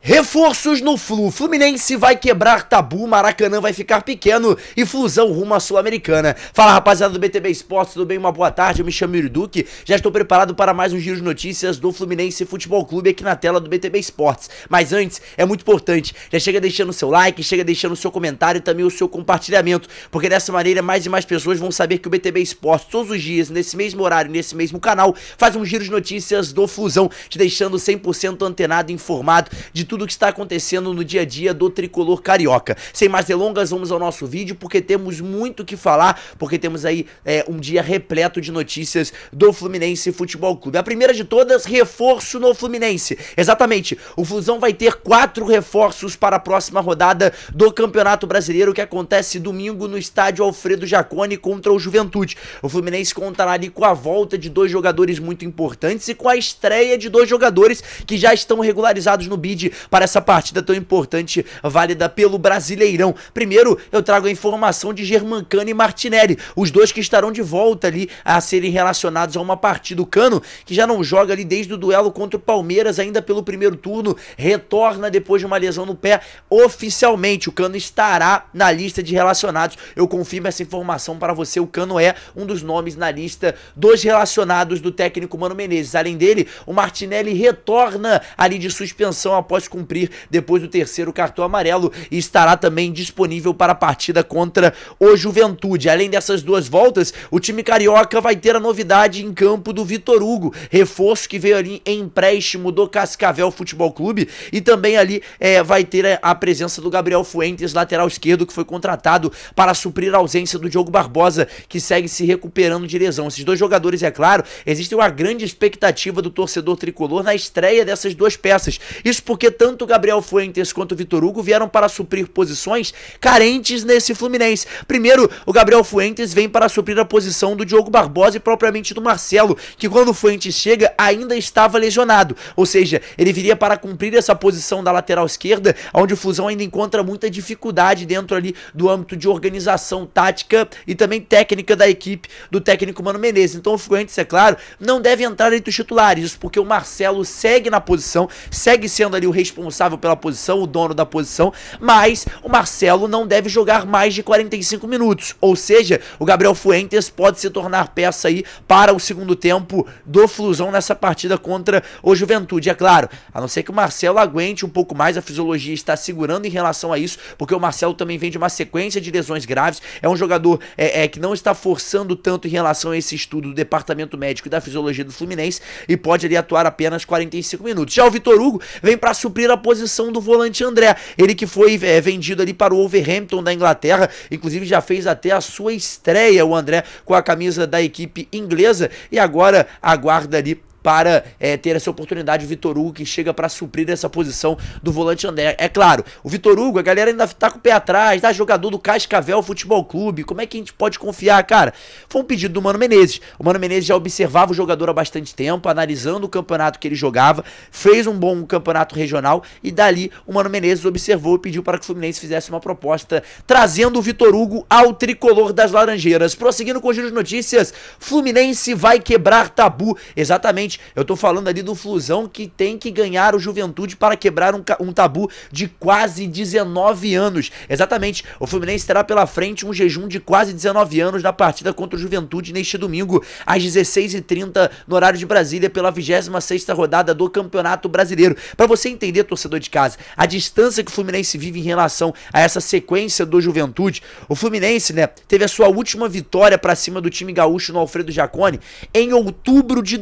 Reforços no Flu. Fluminense vai quebrar tabu, Maracanã vai ficar pequeno e fusão rumo à Sul-Americana. Fala rapaziada do BTB Esportes, tudo bem? Uma boa tarde, eu me chamo Yuri Duque. Já estou preparado para mais um giro de notícias do Fluminense Futebol Clube aqui na tela do BTB Esportes. Mas antes, é muito importante, já chega deixando o seu like, chega deixando o seu comentário e também o seu compartilhamento, porque dessa maneira mais e mais pessoas vão saber que o BTB Esportes todos os dias, nesse mesmo horário, nesse mesmo canal, faz um giro de notícias do Flusão, te deixando 100% antenado, informado de tudo o que está acontecendo no dia a dia do tricolor carioca. Sem mais delongas, vamos ao nosso vídeo porque temos muito o que falar, porque temos aí é, um dia repleto de notícias do Fluminense Futebol Clube. A primeira de todas, reforço no Fluminense. Exatamente, o Flusão vai ter quatro reforços para a próxima rodada do Campeonato Brasileiro que acontece domingo no estádio Alfredo Jacone contra o Juventude. O Fluminense contará ali com a volta de dois jogadores muito importantes e com a estreia de dois jogadores que já estão regularizados no BID para essa partida tão importante, válida pelo Brasileirão. Primeiro, eu trago a informação de Germancano e Martinelli, os dois que estarão de volta ali a serem relacionados a uma partida. O Cano, que já não joga ali desde o duelo contra o Palmeiras, ainda pelo primeiro turno, retorna depois de uma lesão no pé oficialmente. O Cano estará na lista de relacionados. Eu confirmo essa informação para você. O Cano é um dos nomes na lista dos relacionados do técnico Mano Menezes. Além dele, o Martinelli retorna ali de suspensão após cumprir depois do terceiro cartão amarelo e estará também disponível para a partida contra o Juventude. Além dessas duas voltas, o time carioca vai ter a novidade em campo do Vitor Hugo, reforço que veio ali em empréstimo do Cascavel Futebol Clube e também ali é, vai ter a presença do Gabriel Fuentes, lateral esquerdo, que foi contratado para suprir a ausência do Diogo Barbosa, que segue se recuperando de lesão. Esses dois jogadores, é claro, existe uma grande expectativa do torcedor tricolor na estreia dessas duas peças. Isso porque tanto Gabriel Fuentes quanto Vitor Hugo vieram para suprir posições carentes nesse Fluminense. Primeiro, o Gabriel Fuentes vem para suprir a posição do Diogo Barbosa e propriamente do Marcelo, que quando o Fuentes chega ainda estava lesionado. Ou seja, ele viria para cumprir essa posição da lateral esquerda, onde o Fusão ainda encontra muita dificuldade dentro ali do âmbito de organização tática e também técnica da equipe do técnico Mano Menezes. Então o Fuentes, é claro, não deve entrar entre os titulares, porque o Marcelo segue na posição, segue sendo ali o rei responsável pela posição, o dono da posição, mas o Marcelo não deve jogar mais de 45 minutos. Ou seja, o Gabriel Fuentes pode se tornar peça aí para o segundo tempo do Flusão nessa partida contra o Juventude. É claro, a não ser que o Marcelo aguente um pouco mais, a fisiologia está segurando em relação a isso, porque o Marcelo também vem de uma sequência de lesões graves. É um jogador é, é que não está forçando tanto em relação a esse estudo do departamento médico e da fisiologia do Fluminense e pode ali atuar apenas 45 minutos. Já o Vitor Hugo vem para suprir a posição do volante André. Ele que foi é, vendido ali para o Wolverhampton da Inglaterra, inclusive já fez até a sua estreia, o André, com a camisa da equipe inglesa e agora aguarda ali para é, ter essa oportunidade. O Vitor Hugo que chega para suprir essa posição do volante André. É claro, o Vitor Hugo, a galera ainda tá com o pé atrás, tá jogador do Cascavel Futebol Clube. Como é que a gente pode confiar, cara? Foi um pedido do Mano Menezes. O Mano Menezes já observava o jogador há bastante tempo, analisando o campeonato que ele jogava, fez um bom campeonato regional e dali o Mano Menezes observou e pediu para que o Fluminense fizesse uma proposta trazendo o Vitor Hugo ao tricolor das Laranjeiras. Prosseguindo com o Giro de Notícias, Fluminense vai quebrar tabu. Exatamente eu tô falando ali do Flusão que tem que ganhar o Juventude para quebrar um, um tabu de quase 19 anos. Exatamente, o Fluminense terá pela frente um jejum de quase 19 anos na partida contra o Juventude neste domingo, às 16h30, no horário de Brasília, pela 26ª rodada do Campeonato Brasileiro. Para você entender, torcedor de casa, a distância que o Fluminense vive em relação a essa sequência do Juventude, o Fluminense, né, teve a sua última vitória para cima do time gaúcho no Alfredo Jacone em outubro de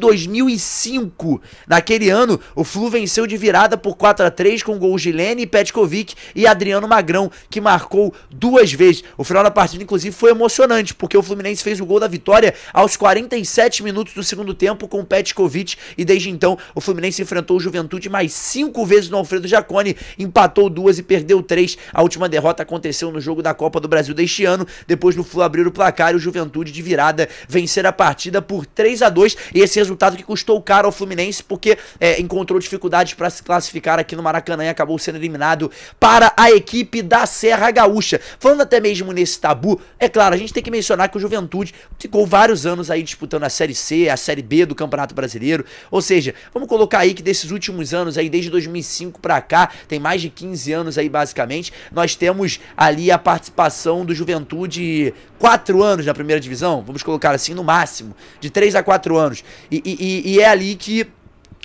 e 2005. Naquele ano, o Flu venceu de virada por 4 a 3 com gols de Lene, Petkovic e Adriano Magrão, que marcou duas vezes. O final da partida, inclusive, foi emocionante, porque o Fluminense fez o gol da vitória aos 47 minutos do segundo tempo com Petkovic e desde então o Fluminense enfrentou o Juventude mais cinco vezes no Alfredo Jaconi empatou duas e perdeu três. A última derrota aconteceu no jogo da Copa do Brasil deste ano, depois do Flu abrir o placar e o Juventude de virada vencer a partida por 3 a 2 e esse resultado que custou custou caro ao Fluminense porque é, encontrou dificuldades para se classificar aqui no Maracanã e acabou sendo eliminado para a equipe da Serra Gaúcha. Falando até mesmo nesse tabu, é claro, a gente tem que mencionar que o Juventude ficou vários anos aí disputando a Série C, a Série B do Campeonato Brasileiro, ou seja, vamos colocar aí que desses últimos anos aí, desde 2005 para cá, tem mais de 15 anos aí basicamente, nós temos ali a participação do Juventude quatro anos na primeira divisão, vamos colocar assim no máximo, de 3 a 4 anos. E, e, e e é ali que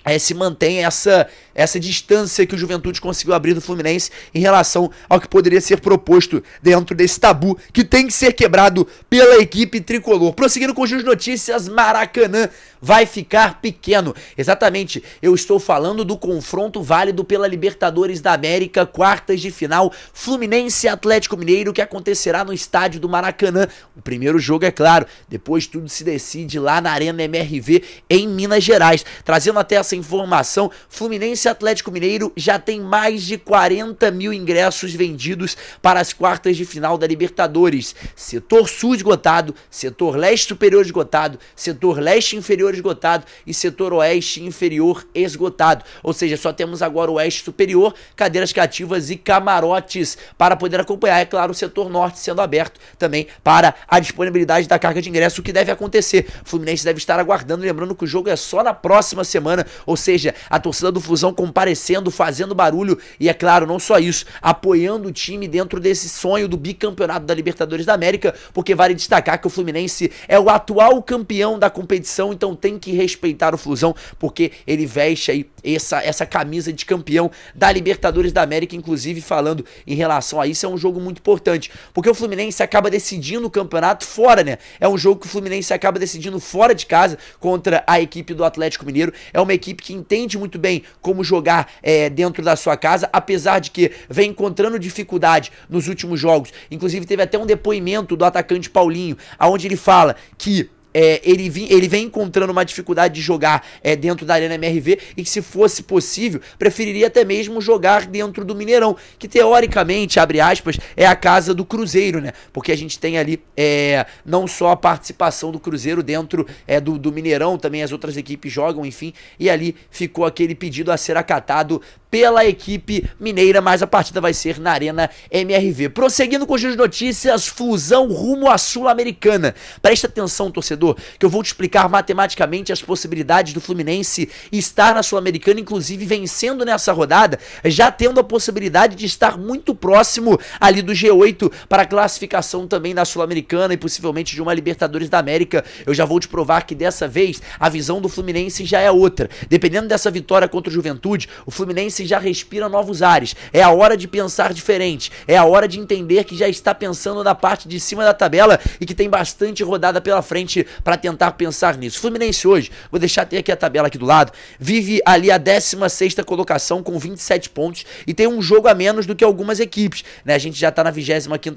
é, se mantém essa, essa distância que o Juventude conseguiu abrir do Fluminense em relação ao que poderia ser proposto dentro desse tabu que tem que ser quebrado pela equipe tricolor. Prosseguindo com as notícias, Maracanã vai ficar pequeno. Exatamente, eu estou falando do confronto válido pela Libertadores da América, quartas de final, Fluminense Atlético Mineiro, que acontecerá no estádio do Maracanã. O primeiro jogo, é claro, depois tudo se decide lá na Arena MRV, em Minas Gerais. Trazendo até essa informação, Fluminense Atlético Mineiro já tem mais de 40 mil ingressos vendidos para as quartas de final da Libertadores. Setor sul esgotado, setor leste superior esgotado, setor leste inferior superior esgotado e setor oeste inferior esgotado. Ou seja, só temos agora o oeste superior, cadeiras cativas e camarotes para poder acompanhar, é claro, o setor norte sendo aberto também para a disponibilidade da carga de ingresso, o que deve acontecer. O Fluminense deve estar aguardando, lembrando que o jogo é só na próxima semana, ou seja, a torcida do Fusão comparecendo, fazendo barulho e, é claro, não só isso, apoiando o time dentro desse sonho do bicampeonato da Libertadores da América, porque vale destacar que o Fluminense é o atual campeão da competição, então tem que respeitar o Flusão, porque ele veste aí essa, essa camisa de campeão da Libertadores da América, inclusive falando em relação a isso, é um jogo muito importante, porque o Fluminense acaba decidindo o campeonato fora, né? É um jogo que o Fluminense acaba decidindo fora de casa contra a equipe do Atlético Mineiro. É uma equipe que entende muito bem como jogar é, dentro da sua casa, apesar de que vem encontrando dificuldade nos últimos jogos. Inclusive, teve até um depoimento do atacante Paulinho, aonde ele fala que é, ele, vim, ele vem encontrando uma dificuldade de jogar é, dentro da Arena MRV e que, se fosse possível, preferiria até mesmo jogar dentro do Mineirão, que teoricamente, abre aspas, é a casa do Cruzeiro, né? Porque a gente tem ali é, não só a participação do Cruzeiro dentro é, do, do Mineirão, também as outras equipes jogam, enfim, e ali ficou aquele pedido a ser acatado pela equipe mineira, mas a partida vai ser na Arena MRV. Prosseguindo com as notícias, fusão rumo à Sul-Americana. Presta atenção, torcedor, que eu vou te explicar matematicamente as possibilidades do Fluminense estar na Sul-Americana, inclusive vencendo nessa rodada, já tendo a possibilidade de estar muito próximo ali do G8 para classificação também da Sul-Americana e possivelmente de uma Libertadores da América. Eu já vou te provar que dessa vez a visão do Fluminense já é outra. Dependendo dessa vitória contra o Juventude, o Fluminense já respira novos ares. É a hora de pensar diferente. É a hora de entender que já está pensando na parte de cima da tabela e que tem bastante rodada pela frente para tentar pensar nisso. Fluminense hoje, vou deixar até aqui a tabela aqui do lado, vive ali a 16 colocação com 27 pontos e tem um jogo a menos do que algumas equipes. Né? A gente já está na 25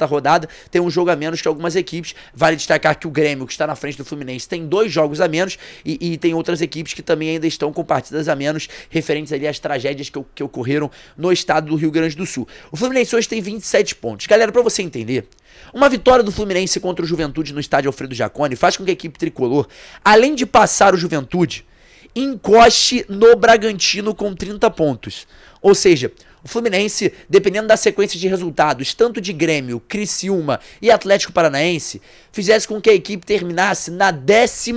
rodada, tem um jogo a menos que algumas equipes. Vale destacar que o Grêmio, que está na frente do Fluminense, tem dois jogos a menos e, e tem outras equipes que também ainda estão com partidas a menos, referentes ali às tragédias que eu que ocorreram no estado do Rio Grande do Sul. O Fluminense hoje tem 27 pontos. Galera, para você entender, uma vitória do Fluminense contra o Juventude no estádio Alfredo Jaconi faz com que a equipe tricolor, além de passar o Juventude, encoste no Bragantino com 30 pontos. Ou seja, o Fluminense, dependendo da sequência de resultados, tanto de Grêmio, Criciúma e Atlético Paranaense, fizesse com que a equipe terminasse na 12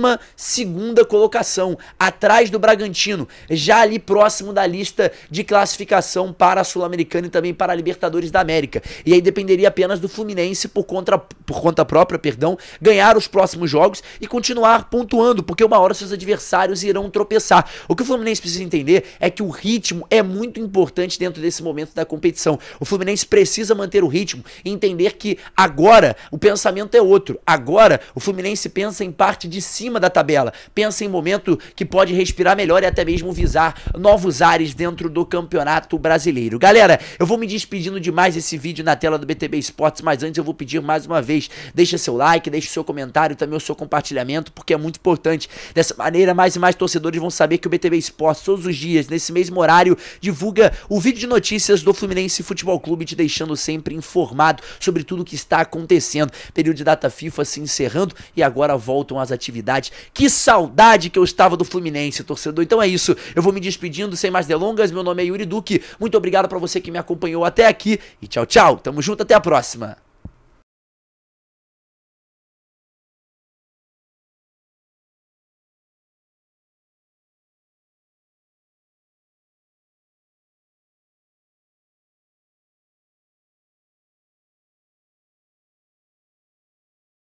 colocação, atrás do Bragantino, já ali próximo da lista de classificação para a Sul-Americana e também para a Libertadores da América. E aí dependeria apenas do Fluminense por conta, por conta própria, perdão, ganhar os próximos jogos e continuar pontuando, porque uma hora seus adversários irão tropeçar. O que o Fluminense precisa entender é que o ritmo é muito importante dentro desse nesse momento da competição. O Fluminense precisa manter o ritmo e entender que agora o pensamento é outro. Agora o Fluminense pensa em parte de cima da tabela, pensa em momento que pode respirar melhor e até mesmo visar novos ares dentro do campeonato brasileiro. Galera, eu vou me despedindo de mais esse vídeo na tela do BTB Esportes, mas antes eu vou pedir mais uma vez, deixa seu like, deixa seu comentário, também o seu compartilhamento, porque é muito importante. Dessa maneira, mais e mais torcedores vão saber que o BTB Esportes todos os dias, nesse mesmo horário, divulga o vídeo de notícias notícias do Fluminense Futebol Clube, te deixando sempre informado sobre tudo o que está acontecendo. Período de data FIFA se encerrando e agora voltam as atividades. Que saudade que eu estava do Fluminense, torcedor. Então é isso. Eu vou me despedindo sem mais delongas. Meu nome é Yuri Duque. Muito obrigado para você que me acompanhou até aqui e tchau, tchau. Tamo junto, até a próxima.